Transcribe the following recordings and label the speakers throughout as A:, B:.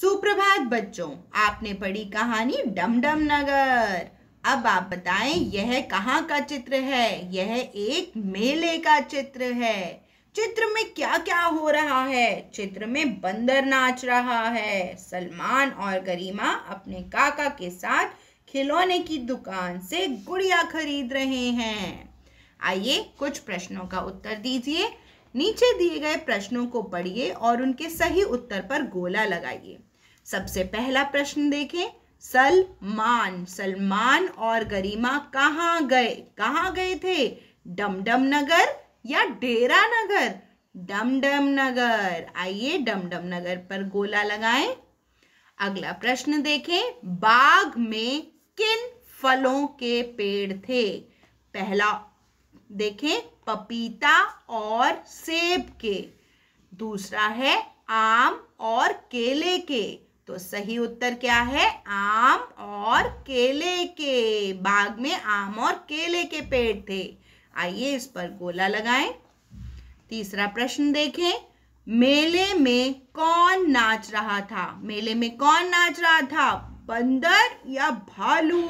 A: सुप्रभात बच्चों आपने पढ़ी कहानी डमडम नगर अब आप बताएं यह कहाँ का चित्र है यह एक मेले का चित्र है चित्र में क्या क्या हो रहा है चित्र में बंदर नाच रहा है सलमान और गरिमा अपने काका के साथ खिलौने की दुकान से गुड़िया खरीद रहे हैं आइए कुछ प्रश्नों का उत्तर दीजिए नीचे दिए गए प्रश्नों को पढ़िए और उनके सही उत्तर पर गोला लगाइए सबसे पहला प्रश्न देखें सलमान सलमान और गरिमा कहाँ गए कहाँ गए थे डमडम नगर या डेरा नगर डमडम नगर आइए डमडम नगर पर गोला लगाएं अगला प्रश्न देखें बाग में किन फलों के पेड़ थे पहला देखें पपीता और सेब के दूसरा है आम और केले के तो सही उत्तर क्या है आम और केले के बाग में आम और केले के पेड़ थे आइए इस पर गोला लगाएं तीसरा प्रश्न देखें मेले में कौन नाच रहा था मेले में कौन नाच रहा था बंदर या भालू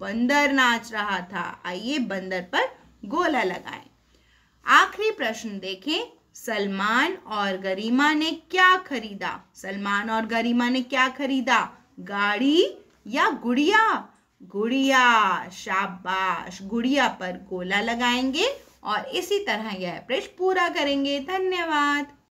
A: बंदर नाच रहा था आइए बंदर पर गोला लगाएं आखिरी प्रश्न देखें सलमान और गरिमा ने क्या खरीदा सलमान और गरिमा ने क्या खरीदा गाड़ी या गुड़िया गुड़िया शाबाश गुड़िया पर गोला लगाएंगे और इसी तरह यह प्रश्न पूरा करेंगे धन्यवाद